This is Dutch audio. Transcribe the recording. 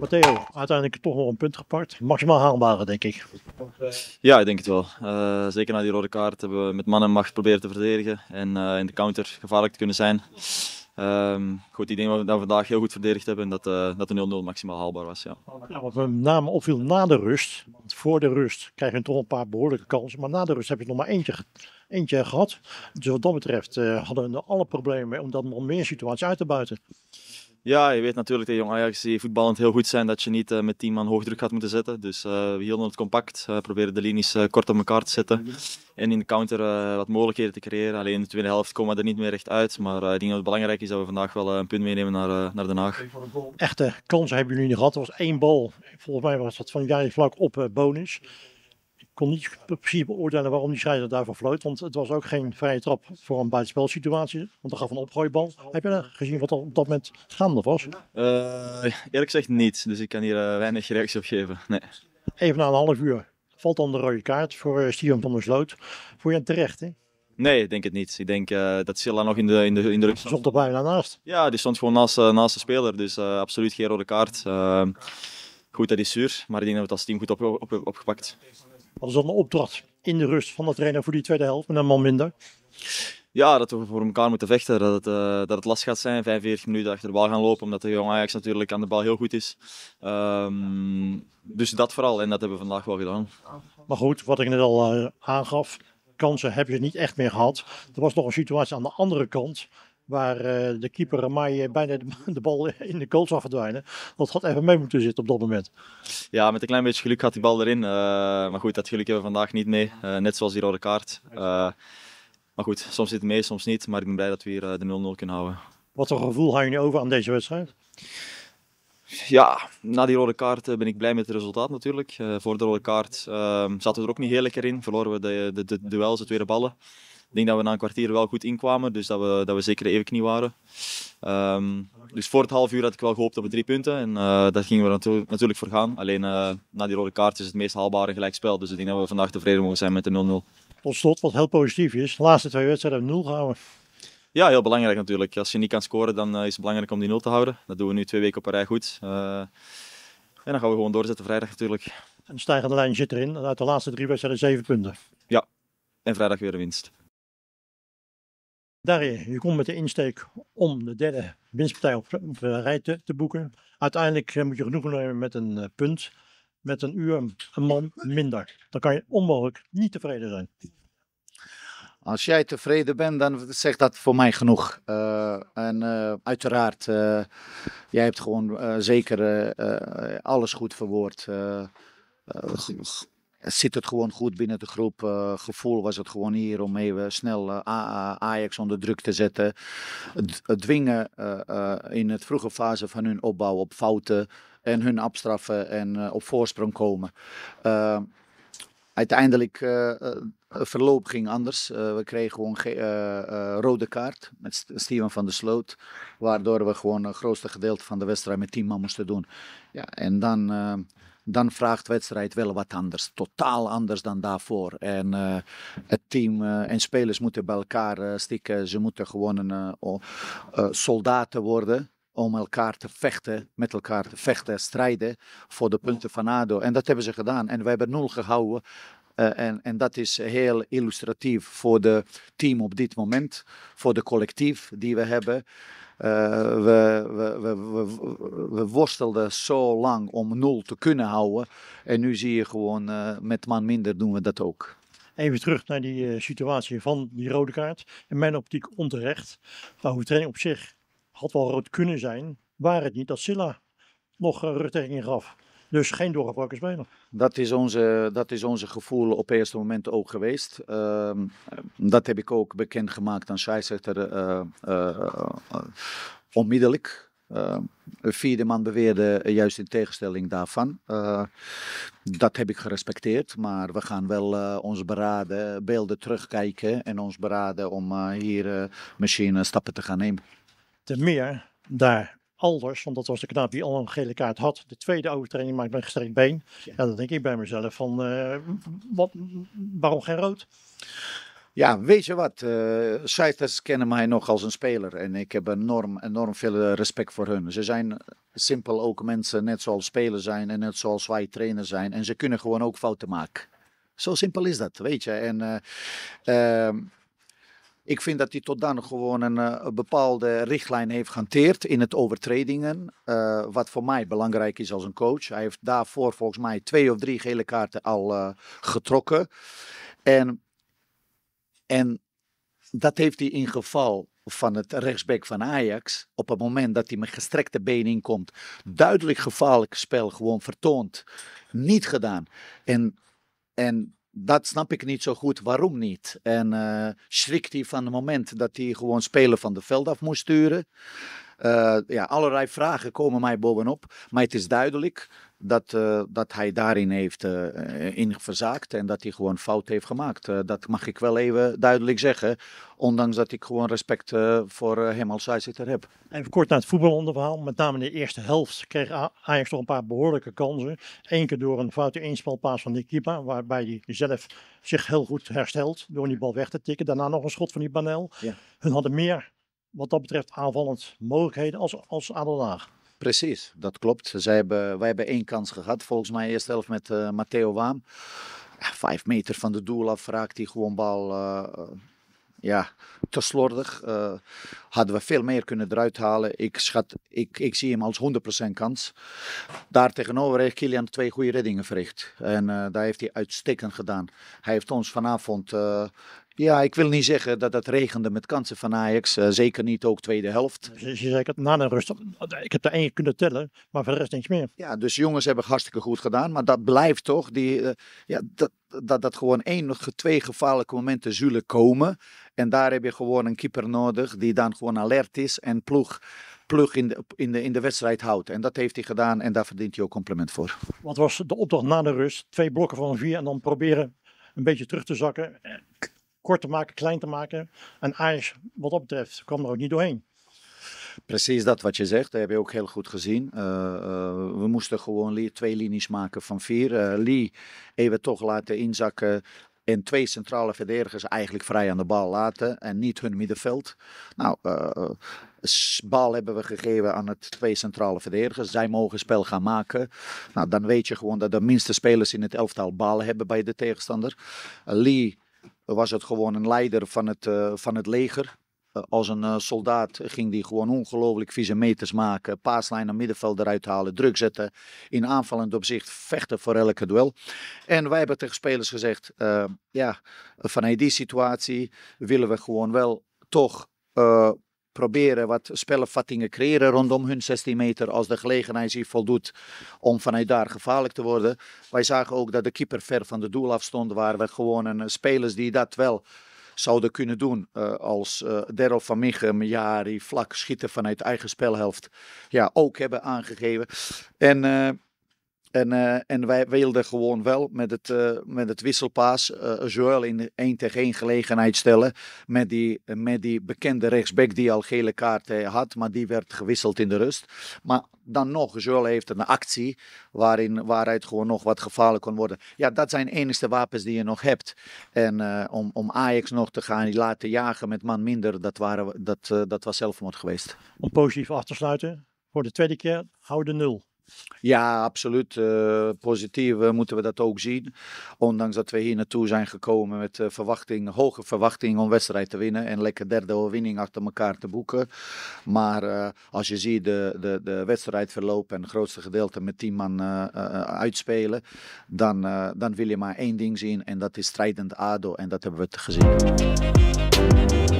Matteo, uiteindelijk toch nog een punt gepakt. Maximaal haalbare, denk ik. Ja, ik denk het wel. Eh, zeker na die rode kaart hebben we met man en macht proberen te verdedigen en eh, in de counter gevaarlijk te kunnen zijn. Ehm, goed, ik denk dat we dat vandaag heel goed verdedigd hebben dat, eh, dat de 0-0 maximaal haalbaar was. Ja. Nou, ja wat met eh, name opviel na de rust, want voor de rust krijg je toch een paar behoorlijke kansen, maar na de rust heb je nog maar eentje, eentje gehad. Dus wat dat betreft eh, hadden we alle problemen om dat nog meer situaties uit te buiten. Ja, je weet natuurlijk dat jong Ajax die voetballend heel goed zijn dat je niet eh, met tien man hoog druk gaat moeten zetten. Dus uh, we hielden het compact, uh, proberen de linies kort op elkaar te zetten en in de counter wat mogelijkheden te creëren. Alleen in de tweede helft komen we er niet meer recht uit, maar ik denk dat het belangrijk is dat we vandaag wel een punt meenemen naar, naar Den Haag. Echte kansen hebben jullie niet gehad, er was één bal, volgens mij was dat van jij vlak op bonus kon niet precies beoordelen waarom die scheider daarvoor floot. Want het was ook geen vrije trap voor een buitenspelsituatie. Want er gaf een opgooibal. Heb je gezien wat er op dat moment gaande was? Eh, eerlijk gezegd niet. Dus ik kan hier eh, weinig reactie op geven. Nee. Even na een half uur valt dan de rode kaart voor eh, Steven van der Sloot. Voor je terecht, hè? Nee, ik denk het niet. Ik denk dat Silla nog in de, in de, in de rug stond. er bijna naast. Ja, die stond gewoon naast, naast de speler. Dus absoluut geen rode kaart. goed, dat is zuur. Maar ik denk dat we het als team goed op, op, opgepakt wat is dan een opdracht in de rust van de trainer voor die tweede helft met een man minder? Ja, dat we voor elkaar moeten vechten. Dat het, uh, dat het last gaat zijn. 45 minuten achter de bal gaan lopen. Omdat de jong Ajax natuurlijk aan de bal heel goed is. Ehm, dus dat vooral. En dat hebben we vandaag wel gedaan. Maar goed, wat ik net al eh, aangaf. Kansen heb je niet echt meer gehad. Er was nog een situatie aan de andere kant. Waar eh, de keeper Amai eh, bijna de, de, bal in de goal zou verdwijnen. Dat had even mee moeten zitten op dat moment. Ja, met een klein beetje geluk gaat die bal erin. Eh, maar goed, dat geluk hebben we vandaag niet mee. net zoals die rode kaart. maar goed, soms zit het mee, soms niet. Maar ik ben blij dat we hier de 0-0 kunnen houden. Wat voor gevoel hou je nu over aan deze wedstrijd? Ja, na die rode kaart ben ik blij met het resultaat natuurlijk. voor de rode kaart ehm, zaten we er ook niet heel lekker in. Verloren we de, de, de duels, de tweede ballen denk dat we na een kwartier wel goed inkwamen, dus dat we, dat we zeker even knie waren. Ehm, dus voor het half uur had ik wel gehoopt op de drie punten en eh, dat gingen we natuurlijk voor gaan. Alleen eh, na die rode kaart is het meest haalbare gelijkspel, dus ik denk dat we vandaag tevreden mogen zijn met de 0-0. Tot slot, wat heel positief is, de laatste twee wedstrijden hebben 0 gehouden. Ja, heel belangrijk natuurlijk. Als je niet kan scoren, dan eh, is het belangrijk om die 0 te houden. Dat doen we nu twee weken op een rij goed. en dan gaan we gewoon doorzetten vrijdag natuurlijk. Een stijgende lijn zit erin. Uit de laatste drie wedstrijden zeven punten. Ja, en vrijdag weer een winst. Daarin, je komt met de insteek om de derde winstpartij op, rij te, boeken. Uiteindelijk eh, moet je genoegen nemen met een eh, punt, met een uur, een man minder. Dan kan je onmogelijk niet tevreden zijn. Als jij tevreden bent, dan zegt dat voor mij genoeg. Eh, en uiteraard, jij hebt gewoon zeker alles goed verwoord zit het gewoon goed binnen de groep. Eh, gevoel was het gewoon hier om even snel eh, Ajax onder druk te zetten. het dwingen eh, in het vroege fase van hun opbouw op fouten en hun afstraffen en op voorsprong komen. Ehm, uiteindelijk verloop ging anders. we kregen gewoon rode kaart met Steven van der Sloot. Waardoor we gewoon het grootste gedeelte van de wedstrijd met 10 man moesten doen. Ja, en dan ehm, dan vraagt wedstrijd wel wat anders. Totaal anders dan daarvoor. En eh, het team eh, en spelers moeten bij elkaar eh, stikken. Ze moeten gewoon soldaten worden om elkaar te vechten, met elkaar te vechten, strijden voor de punten van ADO. En dat hebben ze gedaan. En we hebben nul gehouden. en, en, dat is heel illustratief voor het team op dit moment, voor de collectief die we hebben. Eh, we, we, we, we, worstelden zo lang om nul te kunnen houden. En nu zie je gewoon, eh, met man minder doen we dat ook. Even terug naar die eh, situatie van die rode kaart. In mijn optiek onterecht. Nou, hoe training op zich had wel rood kunnen zijn. Waar het niet dat Silla nog rugtrekking gaf. Dus geen doorgebroken speler. Dat is onze, dat is onze gevoel op eerste moment ook geweest. Ehm, dat heb ik ook bekendgemaakt aan scheidsrechter eh, eh, Onmiddellijk, uh, ehm, onmiddellijk. vierde man beweerde juist in tegenstelling daarvan. Eh, dat heb ik gerespecteerd, maar we gaan wel ons beraden, beelden terugkijken en ons beraden om hier misschien stappen te gaan nemen. Ten meer daar Alders, want dat was de knaap die al een gele kaart had, de tweede overtreding maakt mijn gestrekt been. Ja. dan denk ik bij mezelf van, eh, wat, waarom geen rood? Ja, weet je wat? Uh, kennen mij nog als een speler. En ik heb enorm, enorm veel eh, respect voor hun. Ze zijn simpel ook mensen, net zoals spelers zijn en net zoals wij trainers zijn. En ze kunnen gewoon ook fouten maken. Zo simpel is dat, weet je. En ehm, ik vind dat hij tot dan gewoon een, eh, bepaalde richtlijn heeft gehanteerd in het overtredingen. Eh, wat voor mij belangrijk is als een coach. Hij heeft daarvoor volgens mij twee of drie gele kaarten al eh, getrokken. En, en dat heeft hij in geval van het rechtsback van Ajax, op het moment dat hij met gestrekte been inkomt, duidelijk gevaarlijk spel gewoon vertoond. niet gedaan. En, en dat snap ik niet zo goed waarom niet. En uh, schrikt hij van het moment dat hij gewoon spelen van de veld af moest sturen. Eh, ja, allerlei vragen komen mij bovenop. Maar het is duidelijk dat, eh, dat hij daarin heeft uh, in verzaakt en dat hij gewoon fout heeft gemaakt. dat mag ik wel even duidelijk zeggen, ondanks dat ik gewoon respect voor hem als zijzitter heb. Even kort naar het voetbalonderverhaal. Met name in de eerste helft kreeg Ajax toch een paar behoorlijke kansen. Eén keer door een foute inspelpaas van keeper, waarbij hij zelf zich heel goed herstelt door die bal weg te tikken. Daarna nog een schot van die Banel. Ja. Hun hadden meer wat dat betreft aanvallend mogelijkheden als, als Adelaar. Precies, dat klopt. Zij hebben, wij hebben één kans gehad, volgens mij eerst zelf met eh, Matteo Waam. Ja, vijf meter van de doel af raakt hij gewoon bal eh, ja, te slordig. Eh, hadden we veel meer kunnen eruit halen. Ik, schat, ik, ik zie hem als 100% kans. Daar tegenover heeft Kilian twee goede reddingen verricht. En eh, daar heeft hij uitstekend gedaan. Hij heeft ons vanavond eh, ja, ik wil niet zeggen dat het regende met kansen van Ajax. zeker niet ook tweede helft. Je, zei het na de rust. Ik heb er één kunnen tellen, maar voor de rest niks meer. Ja, dus jongens hebben hartstikke goed gedaan. Maar dat blijft toch. Die, ja, dat, dat, dat gewoon één of twee gevaarlijke momenten zullen komen. En daar heb je gewoon een keeper nodig die dan gewoon alert is en ploeg, plug in de, in, de, in de wedstrijd houdt. En dat heeft hij gedaan en daar verdient hij ook compliment voor. Wat was de opdracht na de rust? Twee blokken van vier en dan proberen een beetje terug te zakken. Kort te maken, klein te maken. En Ajax, wat dat betreft, kwam er ook niet doorheen. Precies dat wat je zegt, dat heb je ook heel goed gezien. Eh, eh, we moesten gewoon twee linies maken van vier. Uh, Lee even toch laten inzakken. En twee centrale verdedigers eigenlijk vrij aan de bal laten. En niet hun middenveld. Nou, bal hebben we gegeven aan het twee centrale verdedigers. Zij mogen spel gaan maken. Nou, dan weet je gewoon dat de minste spelers in het elftal bal hebben bij de tegenstander. Lee was het gewoon een leider van het, van het leger. Eh, als een eh, soldaat ging die gewoon ongelooflijk vieze meters maken. Paaslijn naar middenveld eruit halen, druk zetten. In aanvallend opzicht vechten voor elke duel. En wij hebben tegen spelers gezegd, eh, ja, vanuit die situatie willen we gewoon wel toch... proberen wat spellenvattingen creëren rondom hun 16 meter. Als de gelegenheid zich voldoet om vanuit daar gevaarlijk te worden. Wij zagen ook dat de keeper ver van de doel afstond. Waar we gewoon een, spelers die dat wel zouden kunnen doen. Eh, als uh, eh, Daryl van Michem, Jari, Vlak schieten vanuit eigen spelhelft. Ja, ook hebben aangegeven. En eh, en, eh, en wij wilden gewoon wel met het, eh, met het wisselpaas uh, eh, Joel in één 1 tegen 1 gelegenheid stellen. Met die, met die bekende rechtsback die al gele kaarten had, maar die werd gewisseld in de rust. Maar dan nog, Joel heeft een actie waarin, waaruit gewoon nog wat gevaarlijk kon worden. Ja, dat zijn de enige wapens die je nog hebt. En om, om Ajax nog te gaan laten jagen met man minder, dat, waren, dat, dat was zelfmoord geweest. Om positief af te sluiten, voor de tweede keer, houden nul. Ja, absoluut. Eh, positief eh, moeten we dat ook zien. Ondanks dat we hier naartoe zijn gekomen met eh, verwachting, hoge verwachting om wedstrijd te winnen. En lekker derde overwinning achter elkaar te boeken. Maar als je ziet de, de, de wedstrijdverloop en het grootste gedeelte met 10 man uitspelen. Dan, dan wil je maar één ding zien en dat is strijdend ADO. En dat hebben we gezien.